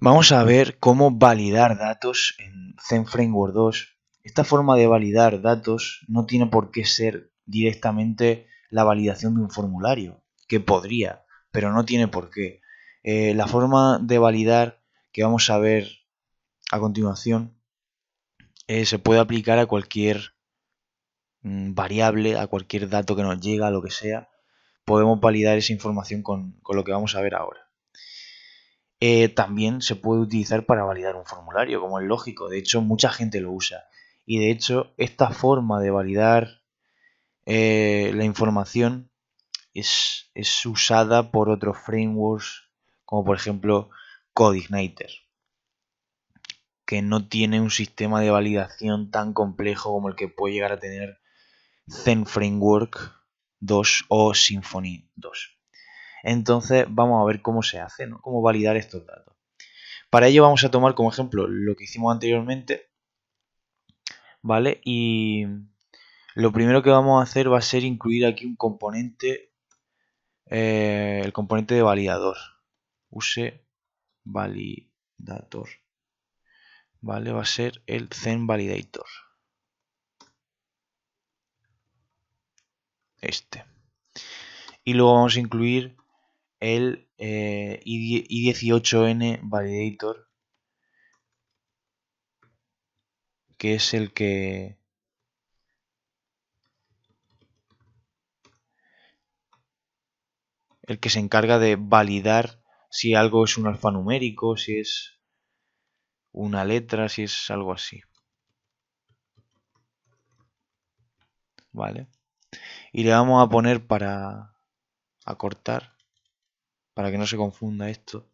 Vamos a ver cómo validar datos en Zen Framework 2. Esta forma de validar datos no tiene por qué ser directamente la validación de un formulario, que podría, pero no tiene por qué. Eh, la forma de validar que vamos a ver a continuación eh, se puede aplicar a cualquier mm, variable, a cualquier dato que nos llega, a lo que sea. Podemos validar esa información con lo que vamos a ver ahora. Eh, también se puede utilizar para validar un formulario, como es lógico. De hecho, mucha gente lo usa. Y de hecho, esta forma de validar eh, la información es, es, usada por otros frameworks, como por ejemplo Codeigniter, que no tiene un sistema de validación tan complejo como el que puede llegar a tener Zen Framework 2 o Symfony 2. Entonces vamos a ver cómo se hace, cómo validar estos datos. Para ello vamos a tomar como ejemplo lo que hicimos anteriormente, ¿vale? Y lo primero que vamos a hacer va a ser incluir aquí un componente, eh, el componente de validador. Use validator, ¿vale? Va a ser el zen validator. Este. Y luego vamos a incluir el eh, i18n validator que es el que el que se encarga de validar si algo es un alfanumérico, si es una letra, si es algo así. Vale. Y le vamos a poner para acortar para que no se confunda esto.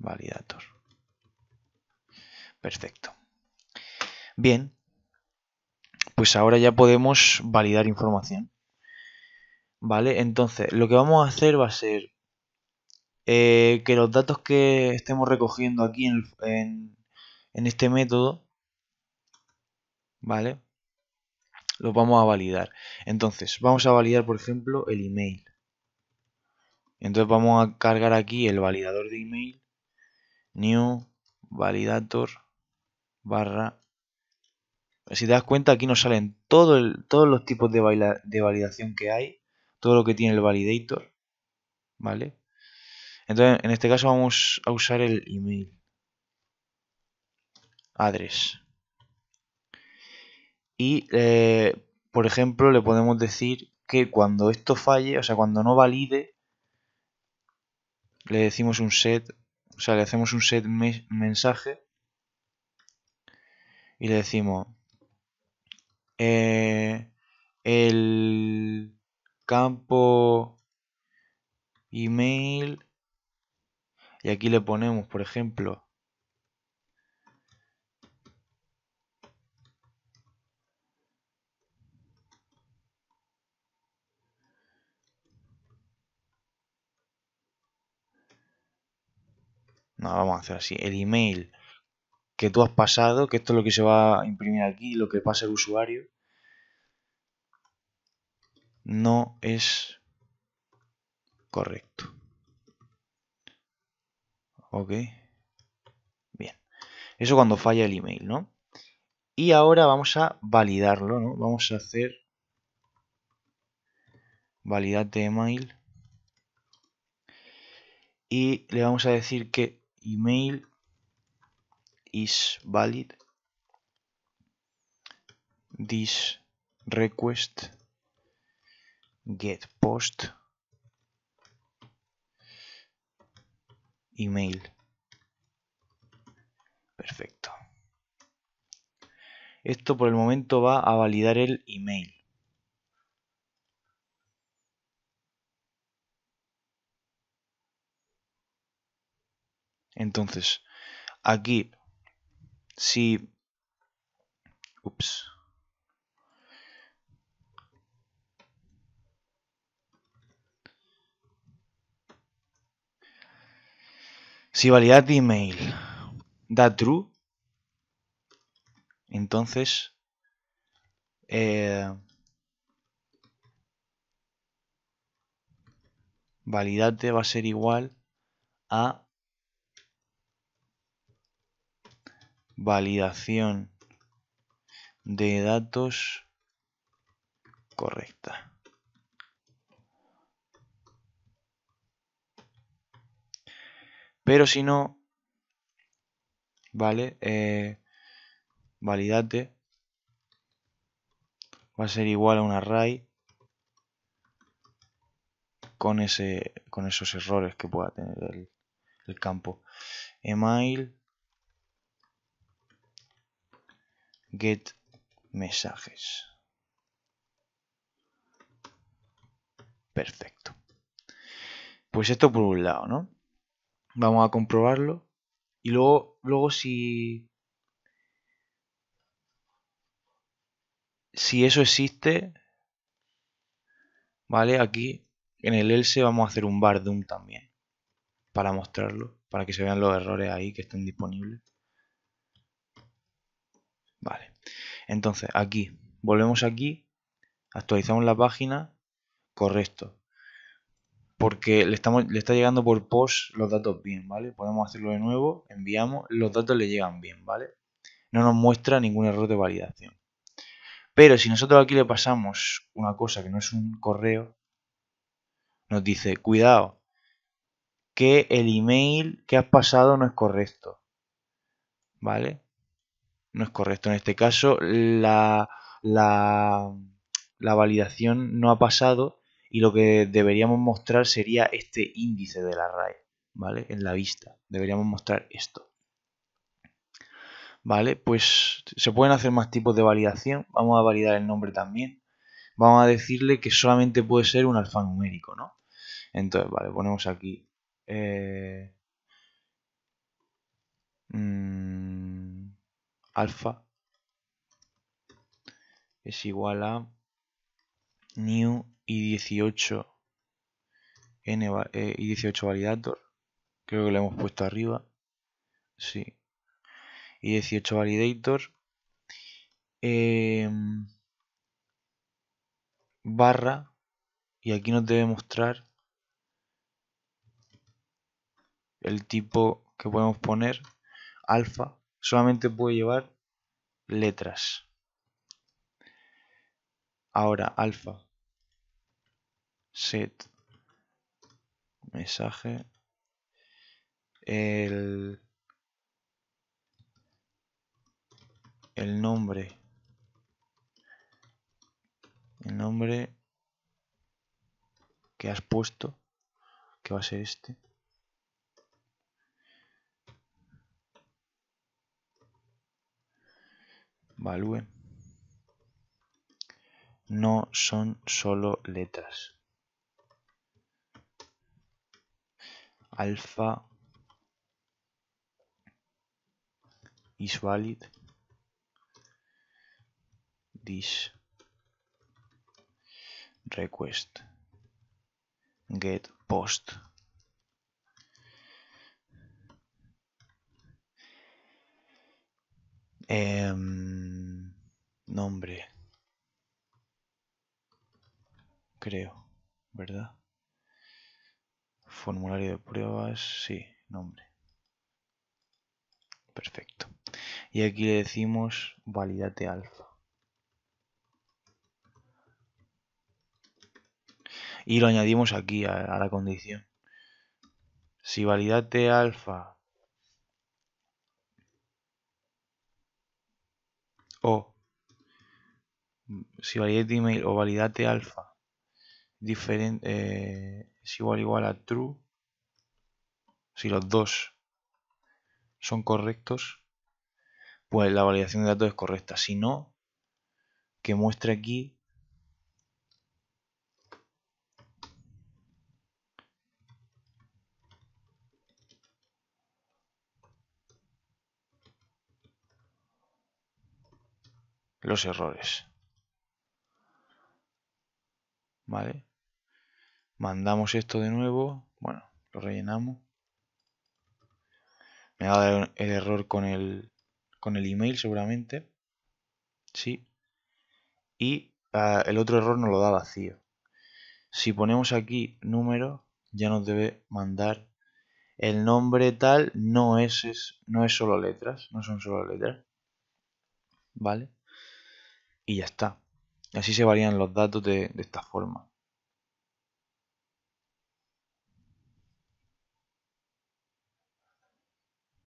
Validator. Perfecto. Bien, pues ahora ya podemos validar información. ¿Vale? Entonces, lo que vamos a hacer va a ser eh, que los datos que estemos recogiendo aquí en este método, ¿vale? Los vamos a validar. Entonces, vamos a validar, por ejemplo, el email. Entonces vamos a cargar aquí el validador de email, new validator barra. Si te das cuenta, aquí nos salen todos los tipos de, validación que hay, todo lo que tiene el validator, ¿vale? Entonces, en este caso vamos a usar el email address. Y, eh, por ejemplo, le podemos decir que cuando esto falle, o sea, cuando no valide, le decimos un set, o sea, le hacemos un set mensaje y le decimos eh, el campo email y aquí le ponemos, por ejemplo, no, vamos a hacer así, el email que tú has pasado, que esto es lo que se va a imprimir aquí, lo que pasa el usuario, no es correcto. ¿Ok? Bien. Eso cuando falla el email, ¿no? Y ahora vamos a validarlo, ¿no? Vamos a hacer de email y le vamos a decir que email is valid this request get post email perfecto esto por el momento va a validar el email Entonces, aquí, si... Ups. Si validad de email da true, entonces eh, validate va a ser igual a validación de datos correcta. Pero si no, ¿vale? Eh, validate va a ser igual a un array con, ese, con esos errores que pueda tener el, el campo. Email get mensajes. Perfecto. Pues esto por un lado, ¿no? Vamos a comprobarlo. Y luego, luego si... Si eso existe, ¿vale? Aquí en el else vamos a hacer un bar doom también para mostrarlo, para que se vean los errores ahí que estén disponibles. Vale. Entonces, aquí, volvemos aquí, actualizamos la página, correcto. Porque le, estamos, le está llegando por post los datos bien, ¿vale? Podemos hacerlo de nuevo, enviamos, los datos le llegan bien, ¿vale? No nos muestra ningún error de validación. Pero si nosotros aquí le pasamos una cosa que no es un correo, nos dice, cuidado, que el email que has pasado no es correcto. ¿Vale? no es correcto. En este caso, la, validación no ha pasado y lo que deberíamos mostrar sería este índice de la raíz ¿vale? En la vista. Deberíamos mostrar esto. ¿Vale? Pues se pueden hacer más tipos de validación. Vamos a validar el nombre también. Vamos a decirle que solamente puede ser un alfanumérico, ¿no? Entonces, vale, ponemos aquí. Eh, mm, alfa es igual a new y 18 n eh, y 18 validator creo que lo hemos puesto arriba sí y 18 validator em, barra y aquí nos debe mostrar el tipo que podemos poner alfa solamente puede llevar letras. Ahora, alfa. Set. Mensaje. El, el nombre. El nombre que has puesto, que va a ser este. value no son solo letras. Alfa is valid this request get post em, nombre. Creo, ¿verdad? Formulario de pruebas, sí, nombre. Perfecto. Y aquí le decimos de alfa. Y lo añadimos aquí a, la condición. Si validad de alfa o si validate email o validate alfa diferente, eh, es igual igual a true, si los dos son correctos, pues la validación de datos es correcta. Si no, que muestre aquí los errores. ¿vale? Mandamos esto de nuevo, bueno, lo rellenamos. Me va a dar el error con el, con el email seguramente. Sí. Y ah, el otro error nos lo da vacío. Si ponemos aquí número, ya nos debe mandar el nombre tal, no es, no es solo letras, no son solo letras. ¿Vale? Y ya está así se varían los datos de, de esta forma.